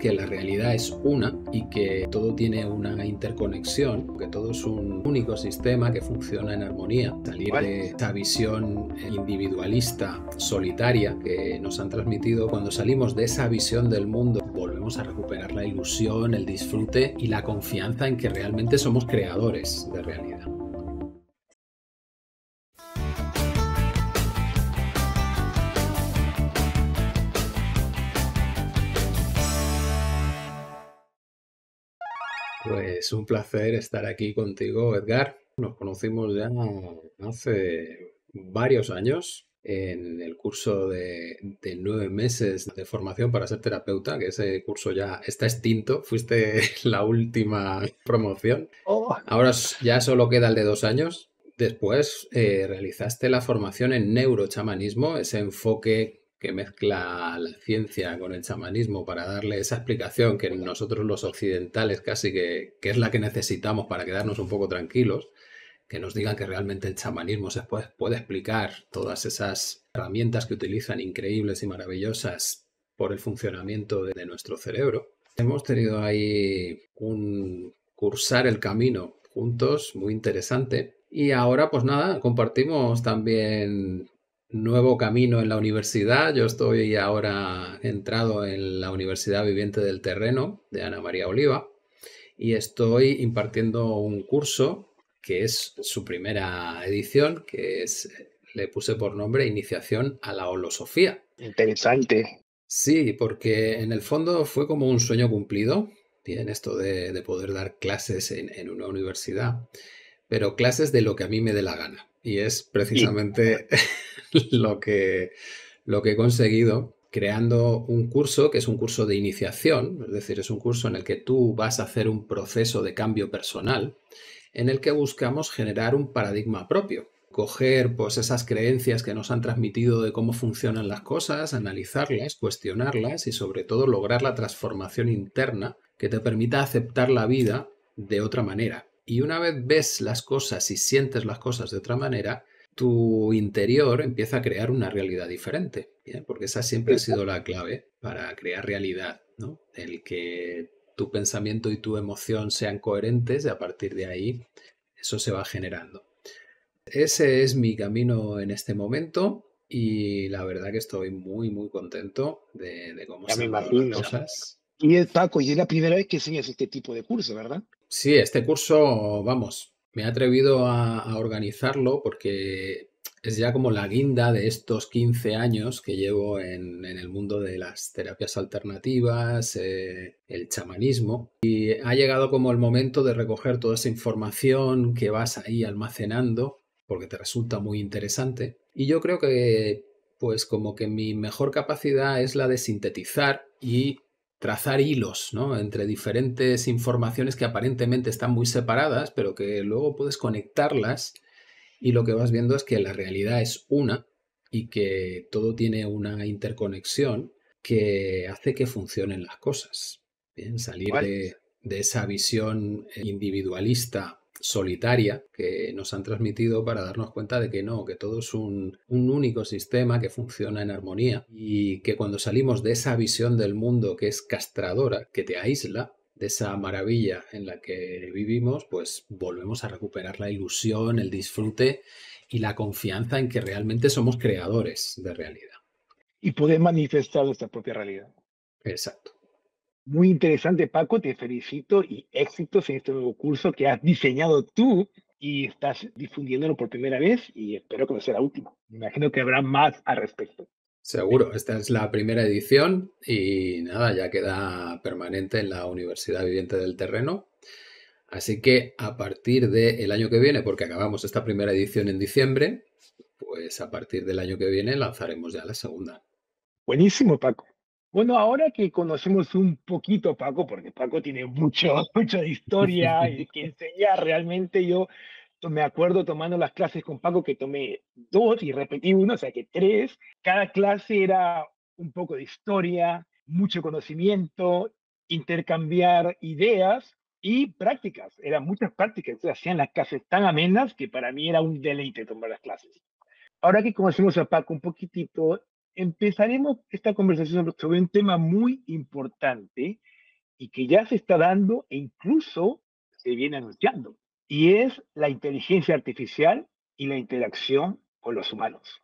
que la realidad es una y que todo tiene una interconexión, que todo es un único sistema que funciona en armonía. Salir de esta visión individualista, solitaria, que nos han transmitido, cuando salimos de esa visión del mundo, volvemos a recuperar la ilusión, el disfrute y la confianza en que realmente somos creadores de realidad. Pues un placer estar aquí contigo, Edgar. Nos conocimos ya hace varios años en el curso de, nueve meses de formación para ser terapeuta, que ese curso ya está extinto, fuiste la última promoción. Oh. Ahora ya solo queda el de dos años. Después eh, realizaste la formación en neurochamanismo, ese enfoque que mezcla la ciencia con el chamanismo para darle esa explicación que nosotros los occidentales casi que, es la que necesitamos para quedarnos un poco tranquilos, que nos digan que realmente el chamanismo se puede, explicar todas esas herramientas que utilizan increíbles y maravillosas por el funcionamiento de nuestro cerebro. Hemos tenido ahí un cursar el camino juntos, muy interesante. Y ahora, pues nada, compartimos también nuevo camino en la universidad. Yo estoy ahora entrado en la Universidad Viviente del Terreno de Ana María Oliva y estoy impartiendo un curso que es su primera edición, que le puse por nombre Iniciación a la Holosofía. Interesante. Sí, porque en el fondo fue como un sueño cumplido, bien, esto de, poder dar clases en una universidad, pero clases de lo que a mí me dé la gana. Y es precisamente lo, que, lo que he conseguido creando un curso que es un curso de iniciación, es decir, es un curso en el que tú vas a hacer un proceso de cambio personal en el que buscamos generar un paradigma propio, coger pues esas creencias que nos han transmitido de cómo funcionan las cosas, analizarlas, cuestionarlas y sobre todo lograr la transformación interna que te permita aceptar la vida de otra manera, y una vez ves las cosas y sientes las cosas de otra manera, tu interior empieza a crear una realidad diferente, porque esa siempre ha sido la clave para crear realidad, ¿no? El que tu pensamiento y tu emoción sean coherentes y a partir de ahí eso se va generando. Ese es mi camino en este momento y la verdad que estoy muy, muy contento de, cómo se las cosas. Y el Paco, y es la primera vez que enseñas este tipo de curso, ¿verdad? Sí, este curso, vamos, me he atrevido a, organizarlo porque es ya como la guinda de estos 15 años que llevo en, el mundo de las terapias alternativas, eh, el chamanismo. Y ha llegado como el momento de recoger toda esa información que vas ahí almacenando, porque te resulta muy interesante. Y yo creo que, pues como que mi mejor capacidad es la de sintetizar y trazar hilos entre diferentes informaciones que aparentemente están muy separadas, pero que luego puedes conectarlas y lo que vas viendo es que la realidad es una y que todo tiene una interconexión que hace que funcionen las cosas. salir de esa visión eh, individualista solitaria que nos han transmitido para darnos cuenta de que no, que todo es un, un, único sistema que funciona en armonía y que cuando salimos de esa visión del mundo que es castradora, que te aísla, de esa maravilla en la que vivimos, pues volvemos a recuperar la ilusión, el disfrute y la confianza en que realmente somos creadores de realidad. Y poder manifestar nuestra propia realidad. Exacto. Muy interesante, Paco, te felicito y éxitos en este nuevo curso que has diseñado tú y estás difundiéndolo por primera vez y espero que no sea la última. Me imagino que habrá más al respecto. Seguro, esta es la primera edición y nada, ya queda permanente en la Universidad Viviente del Terreno. Así que a partir del año que viene, porque acabamos esta primera edición en diciembre, pues a partir del año que viene lanzaremos ya la segunda. Buenísimo, Paco. Bueno, ahora que conocemos un poquito a Paco, porque Paco tiene mucho, mucha historia y eh, que enseñar realmente, yo me acuerdo tomando las clases con Paco que tomé dos y repetí uno, o sea que tres. Cada clase era un poco de historia, mucho conocimiento, intercambiar ideas y prácticas. Eran muchas prácticas, o hacían las clases tan amenas que para mí era un deleite tomar las clases. Ahora que conocemos a Paco un poquitito, empezaremos esta conversación sobre un tema muy importante y que ya se está dando e incluso se viene anunciando, y es la inteligencia artificial y la interacción con los humanos.